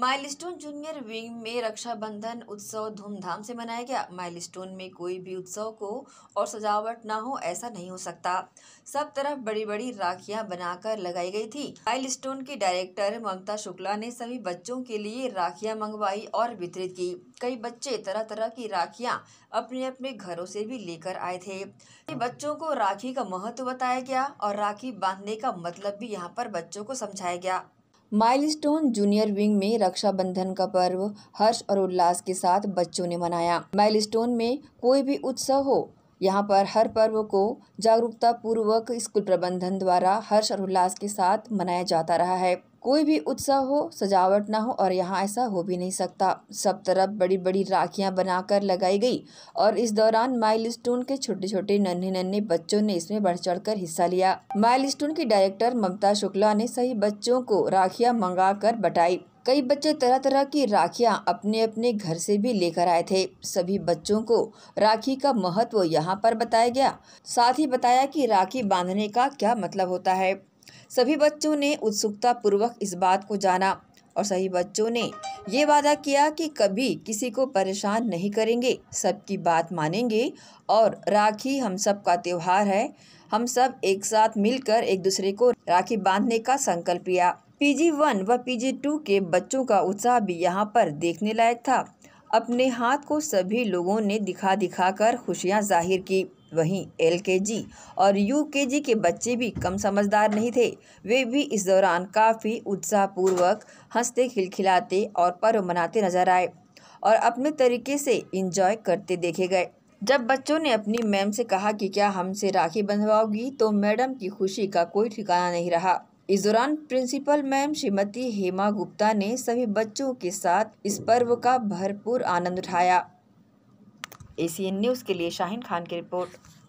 milestone junior wing में रक्षाबंधन उत्सव धूमधाम से मनाया गया माइलस्टोन में कोई भी उत्सव को और सजावट ना हो ऐसा नहीं हो सकता सब तरफ बड़ी बड़ी राखियां बनाकर लगाई गई थी माइलस्टोन के डायरेक्टर ममता शुक्ला ने सभी बच्चों के लिए राखियां मंगवाई और वितरित की कई बच्चे तरह तरह की राखियाँ अपने अपने घरों से भी लेकर आए थे बच्चों को राखी का महत्व बताया गया और राखी बांधने का मतलब भी यहाँ पर बच्चों को समझाया गया माइलस्टोन जूनियर विंग में रक्षाबंधन का पर्व हर्ष और उल्लास के साथ बच्चों ने मनाया माइलस्टोन में कोई भी उत्सव हो यहाँ पर हर पर्व को जागरूकता पूर्वक स्कूल प्रबंधन द्वारा हर्ष और उल्लास के साथ मनाया जाता रहा है कोई भी उत्सव हो सजावट ना हो और यहाँ ऐसा हो भी नहीं सकता सब तरफ बड़ी बड़ी राखियाँ बनाकर लगाई गई और इस दौरान माइलस्टोन के छोटे छोटे नन्हे नन्हे बच्चों ने इसमें बढ़ चढ़कर हिस्सा लिया माइलस्टोन की डायरेक्टर ममता शुक्ला ने सही बच्चों को राखियाँ मंगा कर बटाई कई बच्चे तरह तरह की राखियां अपने अपने घर से भी लेकर आए थे सभी बच्चों को राखी का महत्व यहां पर बताया गया साथ ही बताया कि राखी बांधने का क्या मतलब होता है सभी बच्चों ने उत्सुकता पूर्वक इस बात को जाना और सभी बच्चों ने ये वादा किया कि कभी किसी को परेशान नहीं करेंगे सबकी बात मानेंगे और राखी हम सब का त्यौहार है हम सब एक साथ मिलकर एक दूसरे को राखी बांधने का संकल्प लिया पीजी वन व पीजी टू के बच्चों का उत्साह भी यहाँ पर देखने लायक था अपने हाथ को सभी लोगों ने दिखा दिखा कर खुशियाँ जाहिर की वहीं एलकेजी और यूकेजी के बच्चे भी कम समझदार नहीं थे वे भी इस दौरान काफ़ी उत्साहपूर्वक हंसते खिलखिलाते और पर्व मनाते नजर आए और अपने तरीके से इंजॉय करते देखे गए जब बच्चों ने अपनी मैम से कहा कि क्या हमसे राखी बंधवाओगी तो मैडम की खुशी का कोई ठिकाना नहीं रहा इस दौरान प्रिंसिपल मैम श्रीमती हेमा गुप्ता ने सभी बच्चों के साथ इस पर्व का भरपूर आनंद उठाया एसीएन न्यूज़ के लिए शाहिन खान की रिपोर्ट